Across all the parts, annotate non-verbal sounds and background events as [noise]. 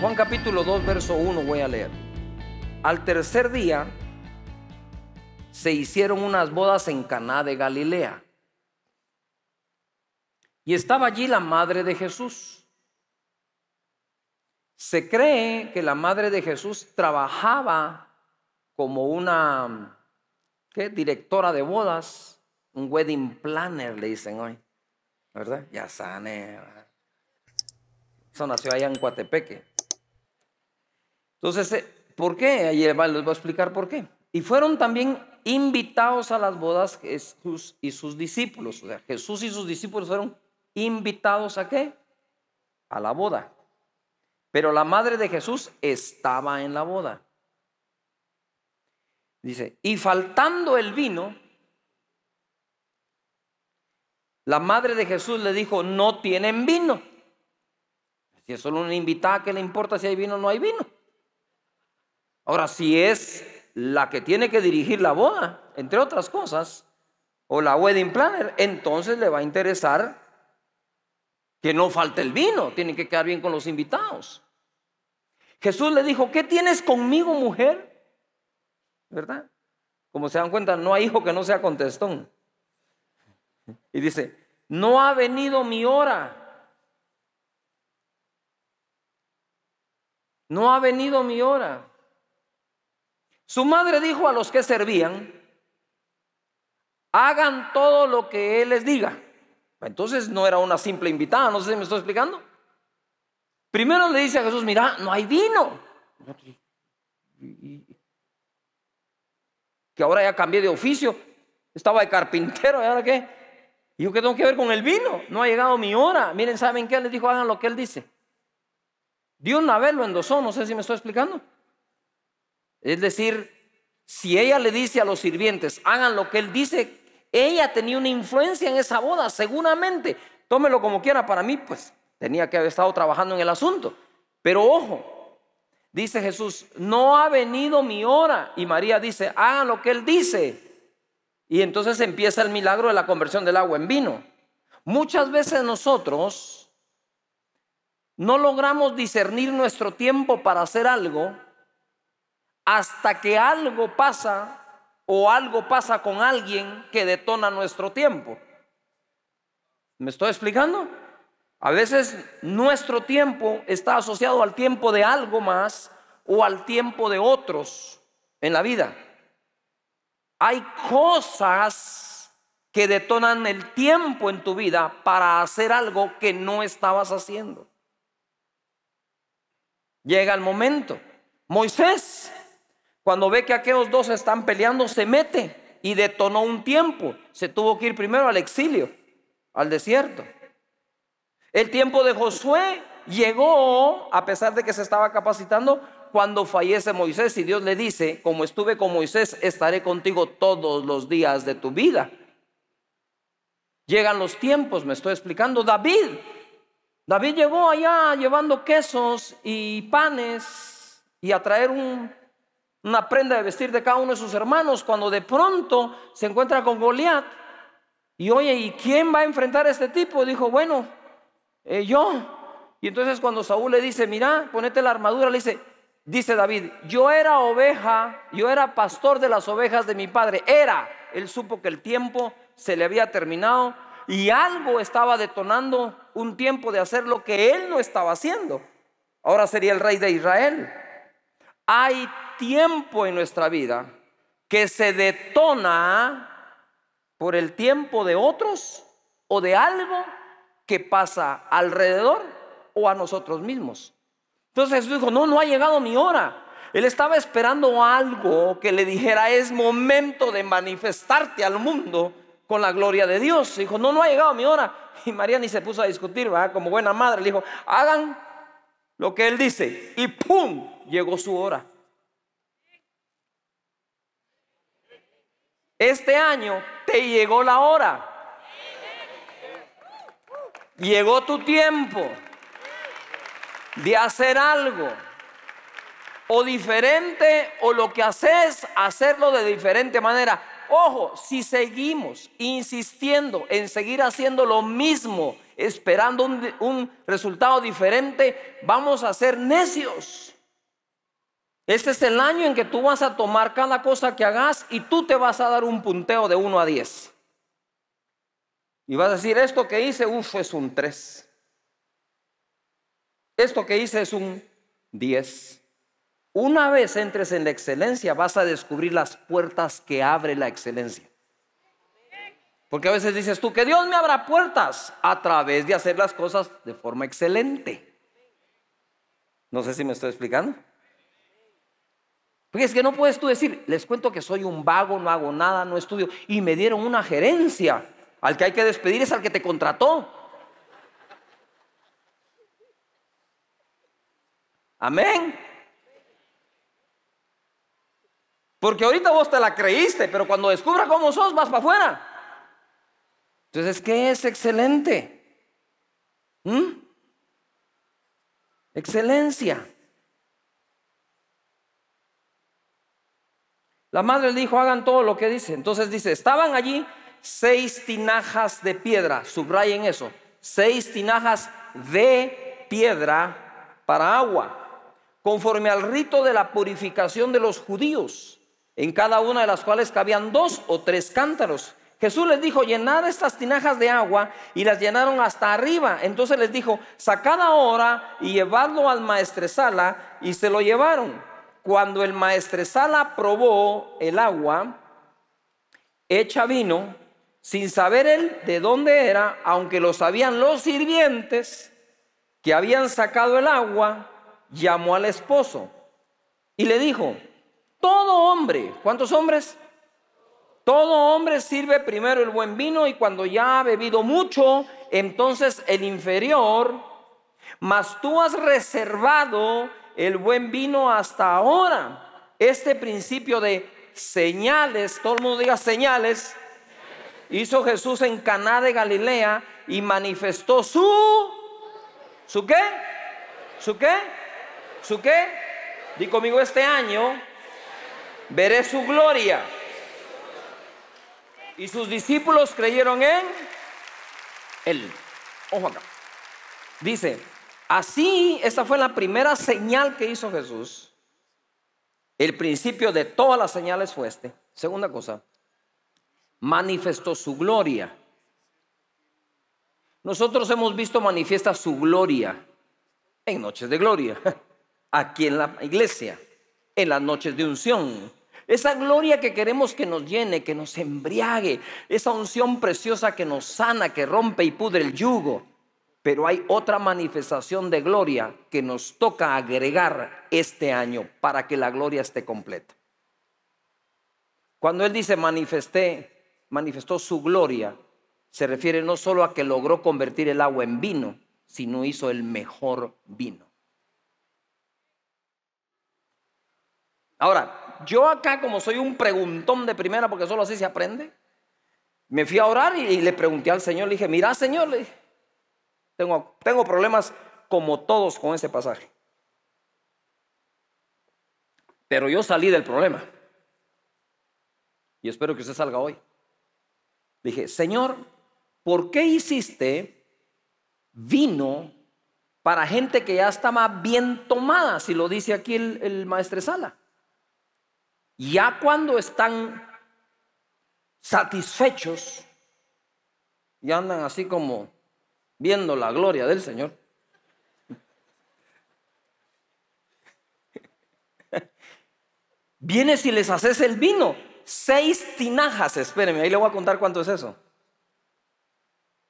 Juan capítulo 2, verso 1 voy a leer. Al tercer día se hicieron unas bodas en Caná de Galilea. Y estaba allí la madre de Jesús. Se cree que la madre de Jesús trabajaba como una directora de bodas, un wedding planner, le dicen hoy. ¿Verdad? Ya sane. Eh, eso nació allá en Coatepeque. Entonces, eh, ¿por qué? Ayer les voy a explicar por qué. Y fueron también invitados a las bodas Jesús y sus discípulos. O sea, Jesús y sus discípulos fueron invitados a qué? A la boda. Pero la madre de Jesús estaba en la boda. Dice, y faltando el vino, la madre de Jesús le dijo, no tienen vino. Si es solo una invitada, ¿qué le importa si hay vino o no hay vino? Ahora, si es la que tiene que dirigir la boda, entre otras cosas, o la wedding planner, entonces le va a interesar que no falte el vino, tiene que quedar bien con los invitados. Jesús le dijo, ¿qué tienes conmigo, mujer? ¿Verdad? Como se dan cuenta, no hay hijo que no sea contestón. Y dice, no ha venido mi hora. No ha venido mi hora. Su madre dijo a los que servían, hagan todo lo que él les diga. Entonces no era una simple invitada, no sé si me estoy explicando. Primero le dice a Jesús, mira, no hay vino. Que ahora ya cambié de oficio, estaba de carpintero, ¿y ahora qué? ¿Y yo qué tengo que ver con el vino? No ha llegado mi hora. Miren, ¿saben qué? Les dijo, hagan lo que él dice. Dio una vez lo endosó, no sé si me estoy explicando. Es decir, si ella le dice a los sirvientes, hagan lo que él dice, ella tenía una influencia en esa boda, seguramente. Tómelo como quiera, para mí, pues tenía que haber estado trabajando en el asunto. Pero ojo, dice Jesús, no ha venido mi hora. Y María dice, hagan lo que él dice. Y entonces empieza el milagro de la conversión del agua en vino. Muchas veces nosotros no logramos discernir nuestro tiempo para hacer algo hasta que algo pasa o algo pasa con alguien que detona nuestro tiempo. ¿Me estoy explicando? A veces nuestro tiempo está asociado al tiempo de algo más o al tiempo de otros en la vida. Hay cosas que detonan el tiempo en tu vida para hacer algo que no estabas haciendo. Llega el momento. Moisés cuando ve que aquellos dos están peleando, se mete y detonó un tiempo. Se tuvo que ir primero al exilio, al desierto. El tiempo de Josué llegó, a pesar de que se estaba capacitando, cuando fallece Moisés y Dios le dice, como estuve con Moisés, estaré contigo todos los días de tu vida. Llegan los tiempos, me estoy explicando. David, David llegó allá llevando quesos y panes y a traer un una prenda de vestir de cada uno de sus hermanos, cuando de pronto se encuentra con Goliat y oye, ¿y quién va a enfrentar a este tipo? Dijo, bueno, eh, yo. Y entonces cuando Saúl le dice, mira, ponete la armadura, le dice, dice David, yo era oveja, yo era pastor de las ovejas de mi padre, era. Él supo que el tiempo se le había terminado y algo estaba detonando un tiempo de hacer lo que él no estaba haciendo. Ahora sería el rey de Israel hay tiempo en nuestra vida que se detona por el tiempo de otros o de algo que pasa alrededor o a nosotros mismos. Entonces Jesús dijo, no, no ha llegado mi hora. Él estaba esperando algo que le dijera, es momento de manifestarte al mundo con la gloria de Dios. Dijo, no, no ha llegado mi hora. Y María ni se puso a discutir, como buena madre. Le dijo, hagan lo que él dice y ¡pum! llegó su hora. Este año te llegó la hora. Llegó tu tiempo de hacer algo. O diferente, o lo que haces, hacerlo de diferente manera. Ojo, si seguimos insistiendo en seguir haciendo lo mismo esperando un, resultado diferente, vamos a ser necios. Este es el año en que tú vas a tomar cada cosa que hagas y tú te vas a dar un punteo de 1 a 10. Y vas a decir, esto que hice, uff, es un 3. Esto que hice es un 10. Una vez entres en la excelencia, vas a descubrir las puertas que abre la excelencia. Porque a veces dices tú que Dios me abra puertas a través de hacer las cosas de forma excelente. No sé si me estoy explicando. Porque es que no puedes tú decir, les cuento que soy un vago, no hago nada, no estudio, y me dieron una gerencia. Al que hay que despedir es al que te contrató. Amén. Porque ahorita vos te la creíste, pero cuando descubra cómo sos, vas para afuera. Entonces, ¿qué es excelente? ¿Mm? Excelencia. La madre le dijo, hagan todo lo que dice. Entonces dice, estaban allí seis tinajas de piedra, subrayen eso, seis tinajas de piedra para agua, conforme al rito de la purificación de los judíos, en cada una de las cuales cabían dos o tres cántaros Jesús les dijo, llenad estas tinajas de agua y las llenaron hasta arriba. Entonces les dijo, sacad ahora y llevadlo al maestresala y se lo llevaron. Cuando el maestresala probó el agua, hecha vino, sin saber él de dónde era, aunque lo sabían los sirvientes que habían sacado el agua, llamó al esposo y le dijo, todo hombre, ¿cuántos hombres? Todo hombre sirve primero el buen vino y cuando ya ha bebido mucho, entonces el inferior, mas tú has reservado el buen vino hasta ahora. Este principio de señales, todo el mundo diga señales, hizo Jesús en Caná de Galilea y manifestó su ¿Su qué? ¿Su qué? ¿Su qué? Di conmigo este año veré su gloria y sus discípulos creyeron en él. Ojo acá. Dice, así, esa fue la primera señal que hizo Jesús. El principio de todas las señales fue este. Segunda cosa, manifestó su gloria. Nosotros hemos visto manifiesta su gloria en noches de gloria, [laughs] aquí en la iglesia, en las noches de unción, esa gloria que queremos que nos llene, que nos embriague, esa unción preciosa que nos sana, que rompe y pudre el yugo. Pero hay otra manifestación de gloria que nos toca agregar este año para que la gloria esté completa. Cuando Él dice manifesté, manifestó su gloria, se refiere no solo a que logró convertir el agua en vino, sino hizo el mejor vino. Ahora, yo acá como soy un preguntón de primera, porque solo así se aprende, me fui a orar y, le pregunté al Señor, le dije, mira Señor, le tengo, problemas como todos con ese pasaje. Pero yo salí del problema. Y espero que usted salga hoy. Dije, Señor, ¿por qué hiciste vino para gente que ya está más bien tomada? Si lo dice aquí el, el Sala ya cuando están satisfechos, Y andan así como viendo la gloria del Señor. Vienes y les haces el vino. Seis tinajas, espérenme, ahí le voy a contar cuánto es eso.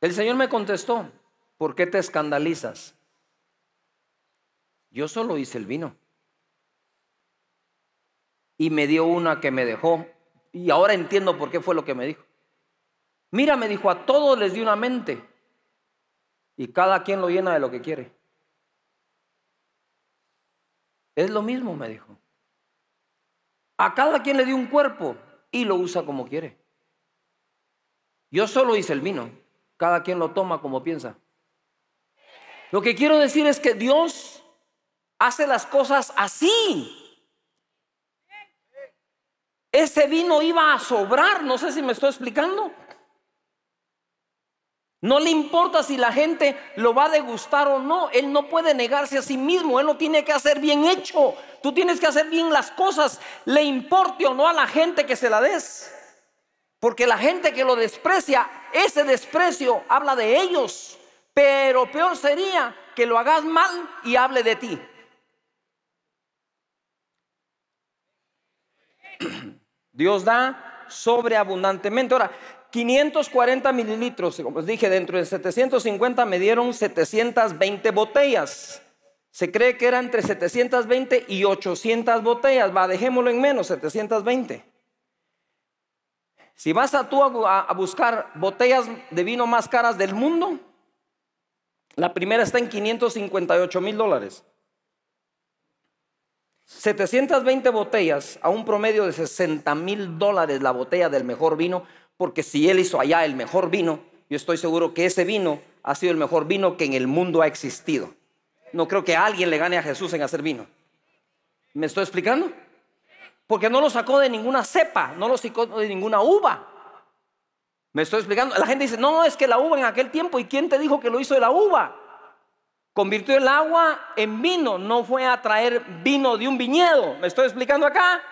El Señor me contestó, ¿por qué te escandalizas? Yo solo hice el vino y me dio una que me dejó. Y ahora entiendo por qué fue lo que me dijo. Mira, me dijo, a todos les di una mente y cada quien lo llena de lo que quiere. Es lo mismo, me dijo. A cada quien le di un cuerpo y lo usa como quiere. Yo solo hice el vino, cada quien lo toma como piensa. Lo que quiero decir es que Dios hace las cosas así ese vino iba a sobrar, no sé si me estoy explicando. No le importa si la gente lo va a degustar o no, él no puede negarse a sí mismo, él lo tiene que hacer bien hecho, tú tienes que hacer bien las cosas, le importe o no a la gente que se la des, porque la gente que lo desprecia, ese desprecio habla de ellos, pero peor sería que lo hagas mal y hable de ti. Dios da sobreabundantemente. Ahora, 540 mililitros, como les dije, dentro de 750 me dieron 720 botellas. Se cree que era entre 720 y 800 botellas. Va, dejémoslo en menos, 720. Si vas a tú a buscar botellas de vino más caras del mundo, la primera está en 558 mil dólares. 720 botellas a un promedio de 60 mil dólares la botella del mejor vino, porque si él hizo allá el mejor vino, yo estoy seguro que ese vino ha sido el mejor vino que en el mundo ha existido. No creo que alguien le gane a Jesús en hacer vino. ¿Me estoy explicando? Porque no lo sacó de ninguna cepa, no lo sacó de ninguna uva. ¿Me estoy explicando? La gente dice, no, es que la uva en aquel tiempo, ¿y quién te dijo que lo hizo de la uva? Convirtió el agua en vino, no fue a traer vino de un viñedo. ¿Me estoy explicando acá?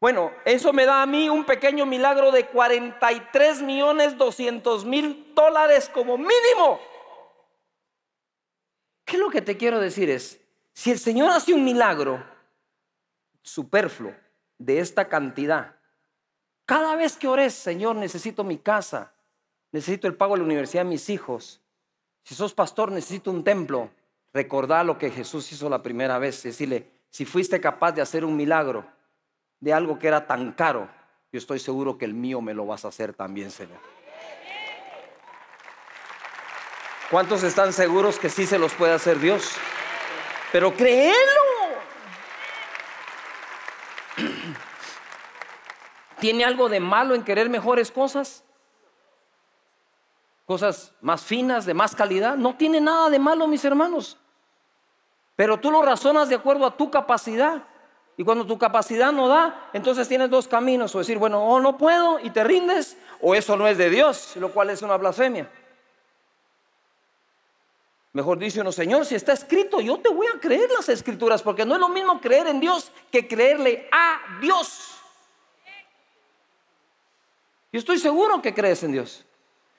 Bueno, eso me da a mí un pequeño milagro de 43.200.000 millones mil dólares como mínimo. ¿Qué es lo que te quiero decir es, si el Señor hace un milagro superfluo de esta cantidad, cada vez que ores, Señor, necesito mi casa, necesito el pago de la universidad de mis hijos, si sos pastor, necesito un templo. Recordá lo que Jesús hizo la primera vez. Decirle, si fuiste capaz de hacer un milagro de algo que era tan caro, yo estoy seguro que el mío me lo vas a hacer también, Señor. ¿Cuántos están seguros que sí se los puede hacer Dios? Pero créelo. [clears throat] ¿Tiene algo de malo en querer mejores cosas? cosas más finas, de más calidad. No tiene nada de malo, mis hermanos. Pero tú lo razonas de acuerdo a tu capacidad. Y cuando tu capacidad no da, entonces tienes dos caminos. O decir, bueno, o no puedo y te rindes, o eso no es de Dios, lo cual es una blasfemia. Mejor dice uno, Señor, si está escrito, yo te voy a creer las escrituras, porque no es lo mismo creer en Dios que creerle a Dios. Yo estoy seguro que crees en Dios.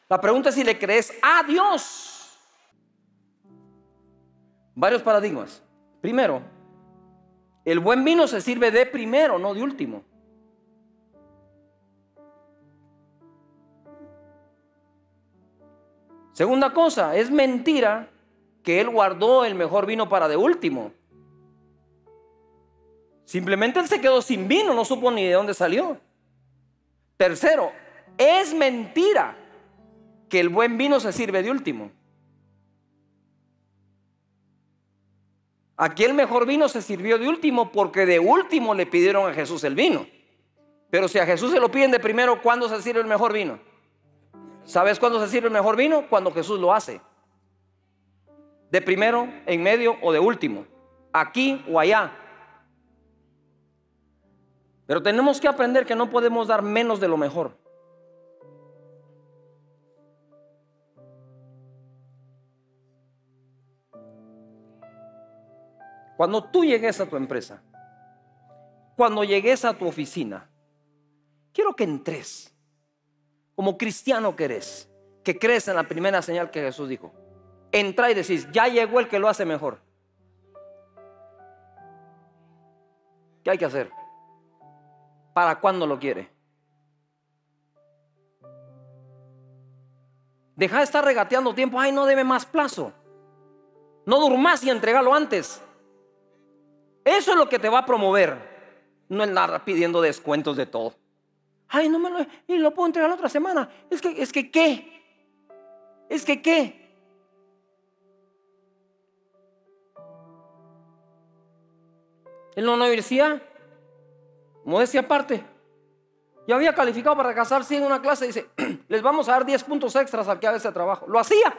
La pregunta es si le crees a Dios. Varios paradigmas. Primero, el buen vino se sirve de primero, no de último. Segunda cosa, es mentira que él guardó el mejor vino para de último. Simplemente él se quedó sin vino, no supo ni de dónde salió. Tercero, es mentira que el buen vino se sirve de último. Aquí el mejor vino se sirvió de último porque de último le pidieron a Jesús el vino. Pero si a Jesús se lo piden de primero, ¿cuándo se sirve el mejor vino? ¿Sabes cuándo se sirve el mejor vino? Cuando Jesús lo hace. De primero, en medio o de último. Aquí o allá. Pero tenemos que aprender que no podemos dar menos de lo mejor. Cuando tú llegues a tu empresa, cuando llegues a tu oficina, quiero que entres como cristiano que eres, que crees en la primera señal que Jesús dijo. Entra y decís, ya llegó el que lo hace mejor. ¿Qué hay que hacer? ¿Para cuándo lo quiere? Deja de estar regateando tiempo. Ay, no debe más plazo. No durmás y entregalo antes. Eso es lo que te va a promover. No es nada pidiendo descuentos de todo. Ay, no me lo, y lo puedo entregar otra semana. Es que, es que, ¿qué? Es que, ¿qué? En la universidad, modestia aparte, yo había calificado para casarse, 100 en una clase dice, [clears throat] les vamos a dar 10 puntos extras al que haga ese trabajo. Lo hacía.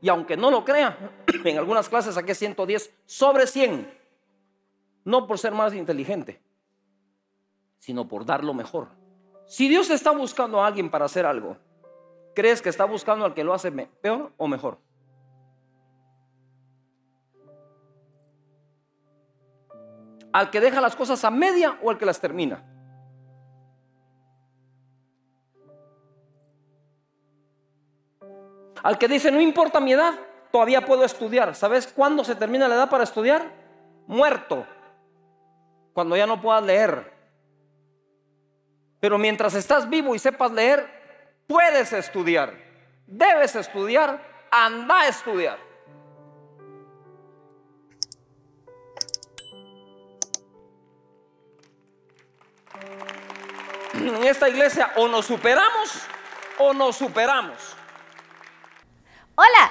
Y aunque no lo crea, [clears throat] en algunas clases saqué 110 sobre 100 no por ser más inteligente, sino por dar lo mejor. Si Dios está buscando a alguien para hacer algo, ¿crees que está buscando al que lo hace peor o mejor? ¿Al que deja las cosas a media o al que las termina? Al que dice, no importa mi edad, todavía puedo estudiar. ¿Sabes cuándo se termina la edad para estudiar? Muerto cuando ya no puedas leer. Pero mientras estás vivo y sepas leer, puedes estudiar. Debes estudiar, anda a estudiar. En esta iglesia o nos superamos o nos superamos. Hola.